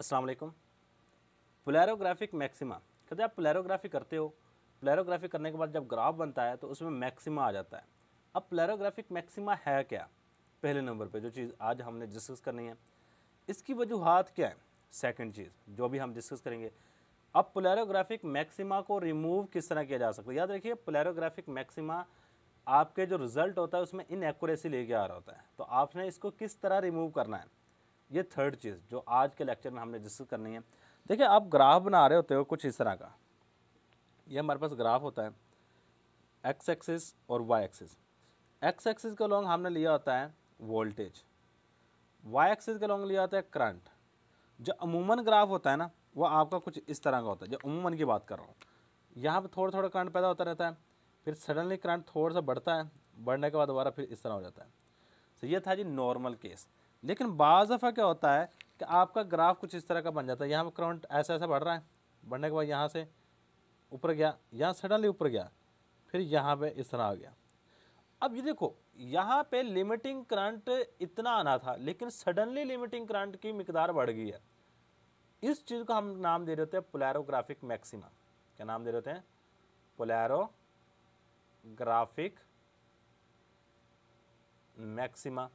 Aslam पुलैरोग्राफिक maxima कहते आप पुलैरोग्राफी करते हो पुलैरोग्राफी करने के बाद जब ग्राफ बनता है तो उसमें मैक्सिमा आ जाता है अब प्लेरोग्राफिक मैक्सिमा है क्या पहले नंबर पे जो चीज़ आज हमने डिस्कस करनी है इसकी वजूहत क्या है सेकंड चीज़ जो भी हम डिस्कस करेंगे अब पुलैरोग्राफिक मैक्सिमा को रिमूव किस तरह किया जा सकता है याद रखिए प्लेरोग्राफिक मैक्सिमा आपके जो रिज़ल्ट होता है उसमें इनएक्यूरेसी लेके आ रहा होता है तो आपने इसको किस तरह रिमूव करना है ये थर्ड चीज़ जो आज के लेक्चर में हमने डिस्कस करनी है देखिए आप ग्राफ बना रहे होते हो कुछ इस तरह का ये हमारे पास ग्राफ होता है एक्स एक्सिस और वाई एक्सिस एक्स एक्सिस के लॉन्ग हमने लिया होता है वोल्टेज वाई एक्सिस के लॉन्ग लिया होता है करंट जो अमूमन ग्राफ होता है ना वो आपका कुछ इस तरह का होता है जो अमूमन की बात कर रहा हूँ यहाँ पर थोड़ा थोड़ा करंट पैदा होता रहता है फिर सडनली करंट थोड़ा सा बढ़ता है बढ़ने के बाद दोबारा फिर इस तरह हो जाता है तो ये था जी नॉर्मल केस लेकिन बाज़ दफ़ा क्या होता है कि आपका ग्राफ कुछ इस तरह का बन जाता है यहाँ पर करंट ऐसा ऐसा बढ़ रहा है बढ़ने के बाद यहाँ से ऊपर गया यहाँ सडनली ऊपर गया फिर यहाँ पे इस तरह आ गया अब ये देखो यहाँ पे लिमिटिंग करंट इतना आना था लेकिन सडनली लिमिटिंग करंट की मकदार बढ़ गई है इस चीज़ को हम नाम दे देते हैं पोलैरोग्राफिक मैक्सिमा क्या नाम दे देते हैं पोलैरोग्राफिक मैक्सिमा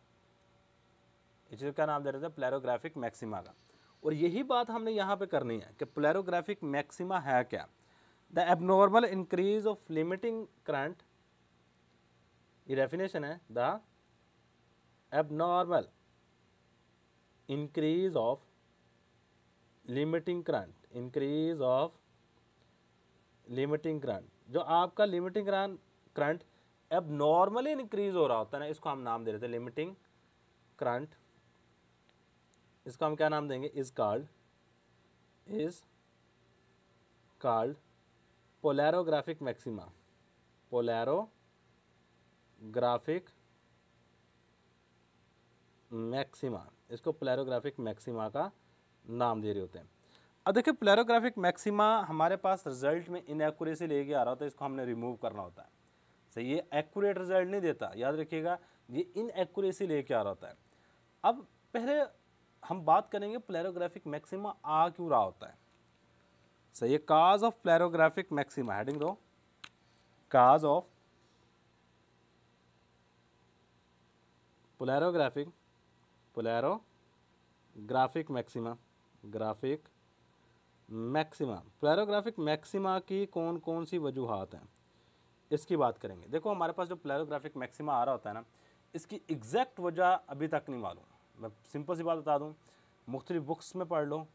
इसी का नाम दे रहे थे प्लेरोग्राफिक मैक्सिमा का और यही बात हमने यहाँ पे करनी है कि प्लेरोग्राफिक मैक्सिमा है क्या the abnormal increase of limiting current ये डेफिनेशन है the abnormal increase of limiting current increase of limiting current जो आपका limiting current abnormally increase हो रहा होता है ना इसको हम नाम दे रहे थे लिमिटिंग करंट इसको हम क्या नाम देंगे is called is called polarographic maxima graphic maxima इसको प्लेरोग्राफिक मैक्सिमा का नाम दे रहे होते हैं अब देखिए प्लेरोग्राफिक मैक्सिमा हमारे पास रिजल्ट में इनएक्यूरेसी लेके आ रहा होता है इसको हमने रिमूव करना होता है सही ये एक्यूरेट रिजल्ट नहीं देता याद रखिएगा ये इनएक्यूरेसी लेके आ रहा होता है अब पहले हम बात करेंगे प्लेरोग्राफिक मैक्सिमा आ क्यों रहा होता है सही है cause of polarographic maxima heading दो cause of polarographic polarographic maxima graphic maxima polarographic maxima की कौन कौन सी वजूहत हैं इसकी बात करेंगे देखो हमारे पास जो प्लेरोग्राफिक मैक्सिमा आ रहा होता है ना इसकी एग्जैक्ट वजह अभी तक नहीं मालूम मैं सिंपल सी बात बता दूँ मुख्तलि बुक्स में पढ़ लो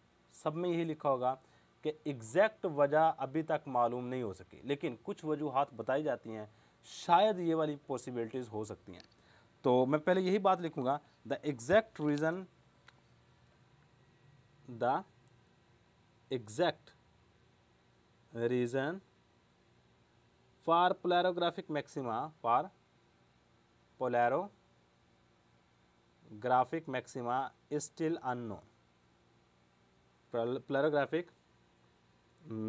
सब में यही लिखा होगा कि एग्जैक्ट वजह अभी तक मालूम नहीं हो सकी लेकिन कुछ वजूहत बताई जाती हैं शायद ये वाली पॉसिबिलिटीज़ हो सकती हैं तो मैं पहले यही बात लिखूँगा the exact reason the exact reason for polarographic maxima for polarographic maxima still still polarographic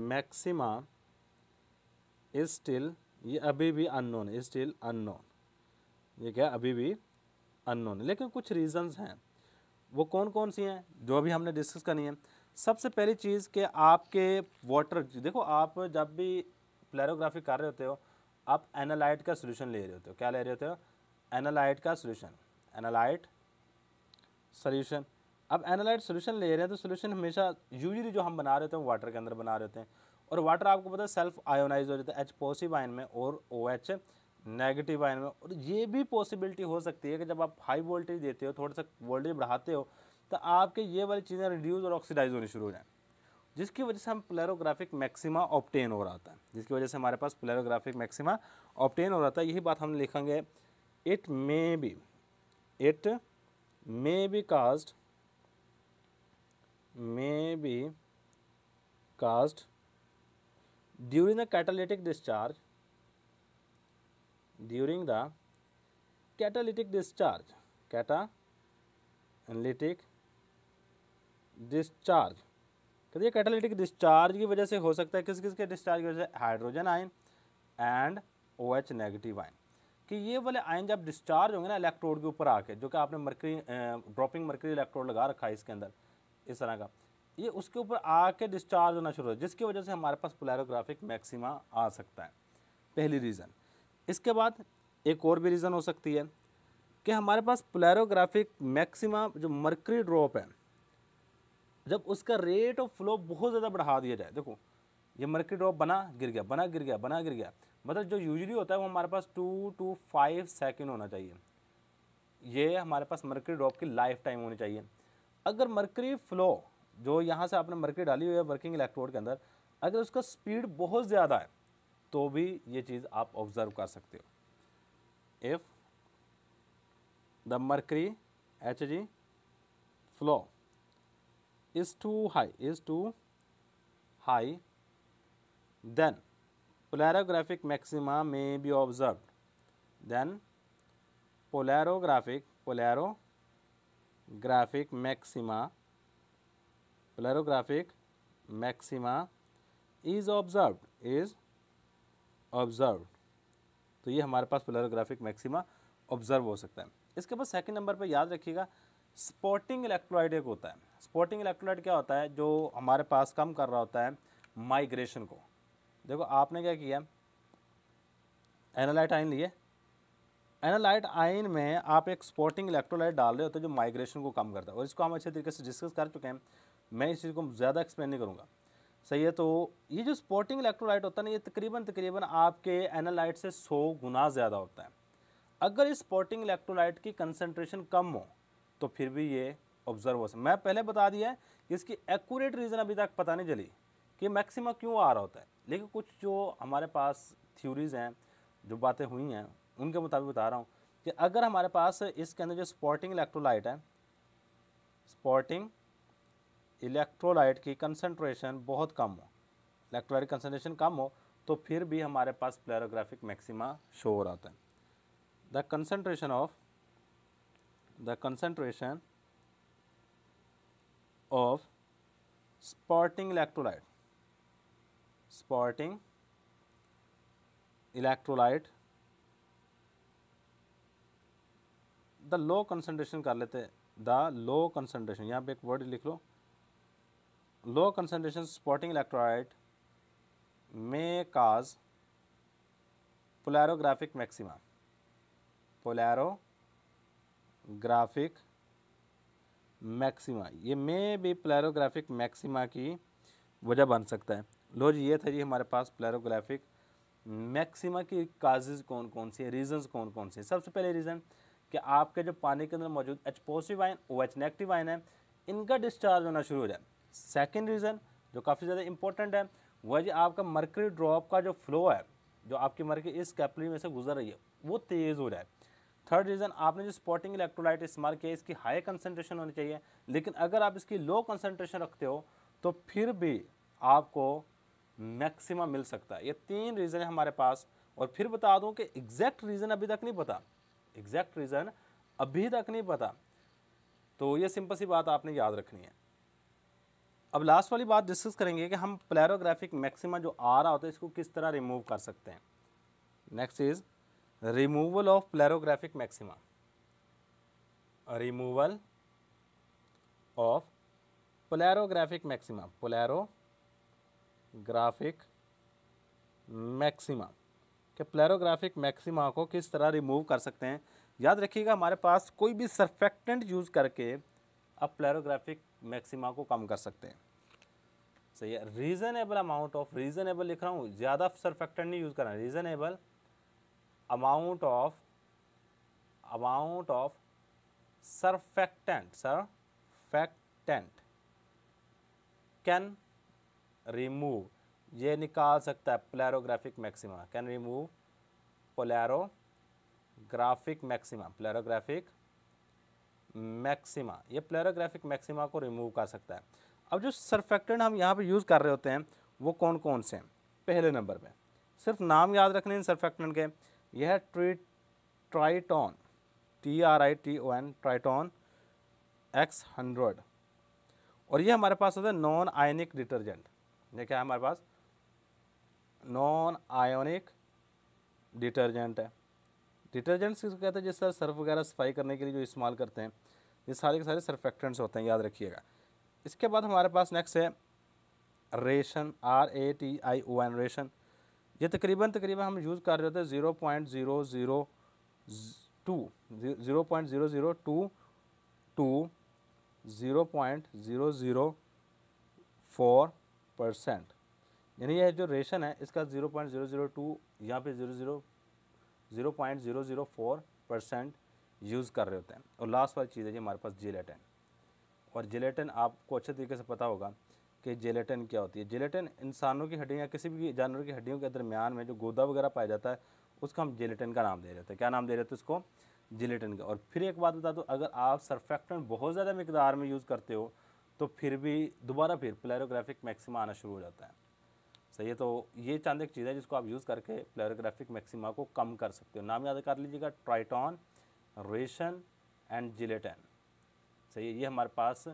maxima still ये अभी भी अननोन स्टिल अननोन ये क्या अभी भी अननोन लेकिन कुछ रीजंस हैं वो कौन कौन सी हैं जो अभी हमने डिस्कस करनी है सबसे पहली चीज़ कि आपके वाटर देखो आप जब भी प्लेरोग्राफी कर रहे होते हो आप एनालाइट का सोल्यूशन ले रहे होते हो क्या ले रहे होते हो एनालाइट का सोल्यूशन एनालाइट सोल्यूशन अब एनालाइट सोल्यूशन ले रहे हैं तो सोल्यूशन हमेशा यूजली जो हम बना रहे होते हैं वाटर के अंदर बना रहे होते हैं और वाटर आपको पता है सेल्फ आयोनाइज हो जाता है एच पॉजिटिव आयन में और ओ एच नेगेटिव आयन में और ये भी पॉसिबिलिटी हो सकती है कि जब आप हाई वोल्टेज देते हो थोड़ा सा वोल्टेज बढ़ाते हो तो आपके ये वाली चीज़ें रिड्यूस और ऑक्सीडाइज होनी शुरू हो जाए जिसकी वजह से हम प्लेरोग्राफिक मैक्सिमा ऑप्टेन हो रहा था जिसकी वजह से हमारे पास प्लेरोग्राफिक मैक्सिमा ऑप्टेन हो रहा था यही बात हम लिखेंगे it may be it may be caused may be caused during the catalytic discharge during the catalytic discharge catalytic discharge करिए कैटालिटिक डिस्चार्ज की वजह से हो सकता है किस किस के डिस्चार्ज की वजह से hydrogen ion and O H negative ion कि ये वाले आयन जब डिस्चार्ज होंगे ना इलेक्ट्रोड के ऊपर आके जो कि आपने मरकरी ड्रॉपिंग मरकरी इलेक्ट्रोड लगा रखा है इसके अंदर इस तरह का ये उसके ऊपर आके डिस्चार्ज होना शुरू हो जिसकी वजह से हमारे पास पोलैरोग्राफिक मैक्सिमा आ सकता है पहली रीज़न इसके बाद एक और भी रीज़न हो सकती है कि हमारे पास पोलैरोग्राफिक मैक्सिमा जो मरकरी ड्रॉप है जब उसका रेट ऑफ फ्लो बहुत ज़्यादा बढ़ा दिया जाए देखो ये मरकरी ड्रॉप बना गिर गया बना गिर गया बना गिर गया मतलब जो यूजली होता है वो हमारे पास टू टू फाइव सेकेंड होना चाहिए ये हमारे पास मरकरी ड्रॉप की लाइफ टाइम होनी चाहिए अगर मरकरी फ्लो जो यहाँ से आपने मरकरी डाली हुई है वर्किंग इलेक्ट्रोड के अंदर अगर उसका स्पीड बहुत ज़्यादा है तो भी ये चीज़ आप ऑब्ज़र्व कर सकते हो if the mercury H G flow is too high is too high then polarographic maxima may be observed then polarographic polarographic maxima polarographic maxima is observed is observed तो ये हमारे पास पोलरोग्राफिक मैक्सिमा ऑब्जर्व हो सकता है इसके बाद सेकंड नंबर पे याद रखिएगा स्पॉटिंग इलेक्ट्रोलाइट एक होता है स्पॉटिंग इलेक्ट्रोलाइट क्या होता है जो हमारे पास कम कर रहा होता है माइग्रेशन को देखो आपने क्या किया एनालाइट आइन लिए एनालाइट आइन में आप एक स्पोर्टिंग इलेक्ट्रोलाइट डाल रहे होते हैं जो माइग्रेशन को कम करता है और इसको हम अच्छे तरीके से डिस्कस कर चुके हैं मैं इस चीज़ को ज़्यादा एक्सप्लेन नहीं करूँगा सही है तो ये जो स्पोर्टिंग इलेक्ट्रोलाइट होता है ना ये तकरीबन तकरीबन आपके एनालाइट से सौ गुना ज़्यादा होता है अगर इस स्पोर्टिंग इलेक्ट्रोलाइट की कंसनट्रेशन कम हो तो फिर भी ये ऑब्जर्व हो सकता मैं पहले बता दिया है कि इसकी एक्यूरेट रीज़न अभी तक पता नहीं चली कि मैक्सिमा क्यों आ रहा होता है लेकिन कुछ जो हमारे पास थ्योरीज़ हैं जो बातें हुई हैं उनके मुताबिक बता रहा हूँ कि अगर हमारे पास इसके अंदर जो स्पॉटिंग इलेक्ट्रोलाइट है स्पॉटिंग इलेक्ट्रोलाइट की कंसनट्रेशन बहुत कम हो इलेक्ट्रोलाइट कंसनट्रेशन कम हो तो फिर भी हमारे पास प्लेरोग्राफिक मैक्सिमा शो हो रहा है the concentration of the concentration of supporting electrolyte supporting electrolyte the low concentration कर लेते द लो कंसनट्रेशन यहाँ पे एक वर्ड लिख लो low concentration supporting electrolyte may cause polarographic maxima polarographic maxima ये मे भी पोलैरोग्राफिक मैक्सिमा की वजह बन सकता है लो जी ये था जी हमारे पास प्लेरोग्राफिक मैक्सिमा की काजेज़ कौन कौन सी रीज़न रीजंस कौन कौन से सबसे पहले रीज़न कि आपके जो पानी के अंदर मौजूद H positive ion O H negative ion है इनका डिस्चार्ज होना शुरू हो जाए सेकेंड रीज़न जो काफ़ी ज़्यादा इंपॉर्टेंट है वह जी आपका मरकरी ड्रॉप का जो फ्लो है जो आपकी मरकरी इस कैपली में से गुजर रही है वो तेज़ हो जाए थर्ड रीज़न आपने जो स्पॉटिंग इलेक्ट्रोलाइट इस्तेमाल किया इसकी हाई कंसनट्रेशन होनी चाहिए लेकिन अगर आप इसकी लो कंसनट्रेशन रखते हो तो फिर भी आपको मैक्सिमम मिल सकता है ये तीन रीज़न है हमारे पास और फिर बता दूं कि एग्जैक्ट रीज़न अभी तक नहीं पता एग्जैक्ट रीज़न अभी तक नहीं पता तो ये सिंपल सी बात आपने याद रखनी है अब लास्ट वाली बात डिस्कस करेंगे कि हम प्लेरोग्राफिक मैक्सिमा जो आ रहा होता है इसको किस तरह रिमूव कर सकते हैं next is removal of polarographic maxima removal of polarographic maxima polarographic maxima के प्लेरोग्राफिक मैक्सिमा को किस तरह रिमूव कर सकते हैं याद रखिएगा हमारे पास कोई भी सरफेक्टेंट यूज़ करके आप प्लेरोग्राफिक मैक्सिमा को कम कर सकते हैं सही है रीज़नेबल अमाउंट ऑफ रीज़नेबल लिख रहा हूँ ज़्यादा सरफेक्टेंट नहीं यूज़ करना reasonable amount of amount of surfactant can remove ये निकाल सकता है polarographic maxima can remove graphic maxima polarographic maxima ये प्लेरोग्राफिक मैक्सिमा को रिमूव कर सकता है अब जो सरफेक्टेंट हम यहाँ पे यूज़ कर रहे होते हैं वो कौन कौन से हैं पहले नंबर में सिर्फ नाम याद रखने इन सरफेक्टेंट के यह है ट्री Triton T R I T O N Triton X hundred और ये हमारे पास होता है नॉन आयनिक डिटर्जेंट ये क्या है हमारे पास नॉन आयोनिक डिटर्जेंट है डिटर्जेंट्स किसको कहते हैं जिस तरह सर्फ वगैरह सफाई करने के लिए जो इस्तेमाल करते हैं ये सारे के सारे सर्फेक्टेंट्स होते हैं याद रखिएगा इसके बाद हमारे पास नेक्स्ट है ration R A T I O N ration ये तकरीबन तकरीबन हम यूज़ कर रहे होते हैं zero point zero zero two zero point zero zero two to zero point zero zero four percent यानी यह जो रेशन है इसका zero point zero zero two यहाँ फिर zero zero zero point zero zero four percent use कर रहे होते हैं और लास्ट वाली चीज़ है जी हमारे पास जिलेटन और जिलेटन आपको अच्छे तरीके से पता होगा कि जिलेटन क्या होती है जिलेटन इंसानों की हड्डियों या किसी भी जानवर की हड्डियों के दरमियान में जो गोदा वगैरह पाया जाता है उसका हम जिलेटन का नाम दे रहे थे क्या नाम दे रहे थे उसको जिलेटन का और फिर एक बात बता दो अगर आप सरफेक्टन बहुत ज़्यादा मकदार में यूज़ करते हो तो फिर भी दोबारा फिर प्लेरोग्राफिक मैक्सिमा आना शुरू हो जाता है सही है तो ये चंद एक चीज़ है जिसको आप यूज़ करके प्लेरोग्राफिक मैक्सिमा को कम कर सकते हो नाम याद कर लीजिएगा ट्राइटॉन रेशन एंड जिलेटन सही है ये हमारे पास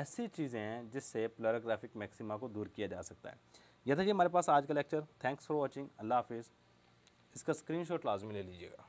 ऐसी चीज़ें हैं जिससे प्लेरोग्राफिक मैक्सिमा को दूर किया जा सकता है यह था जी हमारे पास आज का लेक्चर थैंक्स फॉर वॉचिंग अल्लाह हाफिज़ इसका शॉट लाजमी ले लीजिएगा